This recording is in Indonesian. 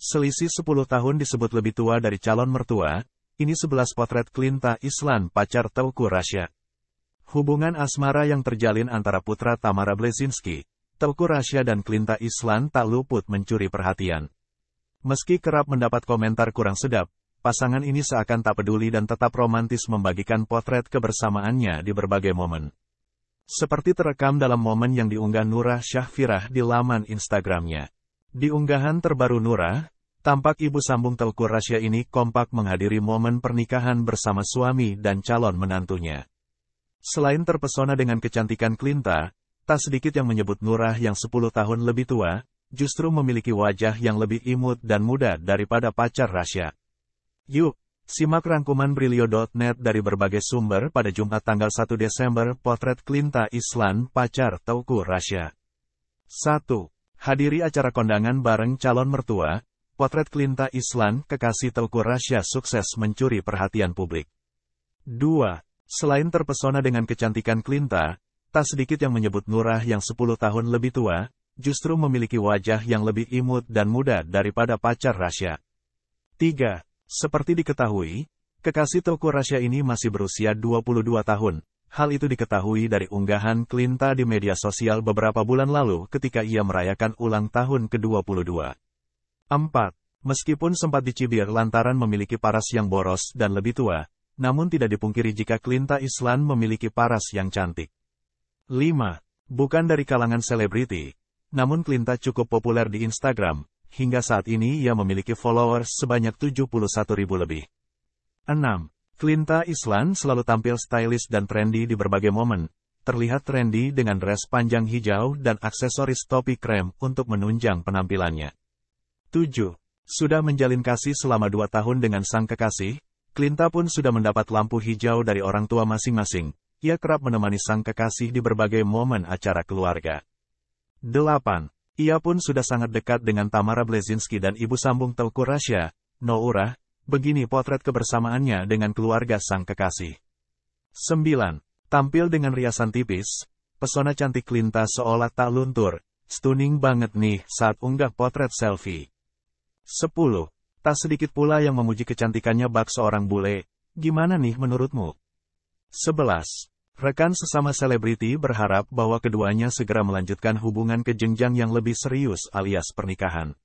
Selisih 10 tahun disebut lebih tua dari calon mertua, ini sebelas potret Klinta Islan pacar Teuku Rasya. Hubungan asmara yang terjalin antara putra Tamara Blezinski, Teuku Rasya dan Klinta Islan tak luput mencuri perhatian. Meski kerap mendapat komentar kurang sedap, pasangan ini seakan tak peduli dan tetap romantis membagikan potret kebersamaannya di berbagai momen. Seperti terekam dalam momen yang diunggah Nurah Syahfirah di laman Instagramnya. Di unggahan terbaru Nura, tampak ibu sambung Telku Rasya ini kompak menghadiri momen pernikahan bersama suami dan calon menantunya. Selain terpesona dengan kecantikan Klinta, tak sedikit yang menyebut Nurah yang 10 tahun lebih tua, justru memiliki wajah yang lebih imut dan muda daripada pacar Rasya. Yuk, simak rangkuman Brilio.net dari berbagai sumber pada Jumat tanggal 1 Desember Potret Klinta Islan Pacar Tauku Rasya. 1. Hadiri acara kondangan bareng calon mertua, potret Klinta Islan, kekasih Telku Rasya sukses mencuri perhatian publik. 2. Selain terpesona dengan kecantikan Klinta, tak sedikit yang menyebut Nurah yang 10 tahun lebih tua, justru memiliki wajah yang lebih imut dan muda daripada pacar Rasya. 3. Seperti diketahui, kekasih Telku Rasya ini masih berusia 22 tahun, Hal itu diketahui dari unggahan Klinta di media sosial beberapa bulan lalu ketika ia merayakan ulang tahun ke-22. 4. Meskipun sempat dicibir lantaran memiliki paras yang boros dan lebih tua, namun tidak dipungkiri jika Klinta Islan memiliki paras yang cantik. 5. Bukan dari kalangan selebriti, namun Klinta cukup populer di Instagram, hingga saat ini ia memiliki followers sebanyak 71 ribu lebih. 6. Klinta Islan selalu tampil stylish dan trendy di berbagai momen. Terlihat trendy dengan dress panjang hijau dan aksesoris topi krem untuk menunjang penampilannya. 7. Sudah menjalin kasih selama dua tahun dengan sang kekasih, Klinta pun sudah mendapat lampu hijau dari orang tua masing-masing. Ia kerap menemani sang kekasih di berbagai momen acara keluarga. 8. Ia pun sudah sangat dekat dengan Tamara Blezinski dan ibu sambung Telku Rasya, Noura, Begini potret kebersamaannya dengan keluarga sang kekasih. 9. Tampil dengan riasan tipis, pesona cantik Linta seolah tak luntur, stunning banget nih saat unggah potret selfie. 10. Tak sedikit pula yang memuji kecantikannya bak seorang bule, gimana nih menurutmu? 11. Rekan sesama selebriti berharap bahwa keduanya segera melanjutkan hubungan ke jenjang yang lebih serius alias pernikahan.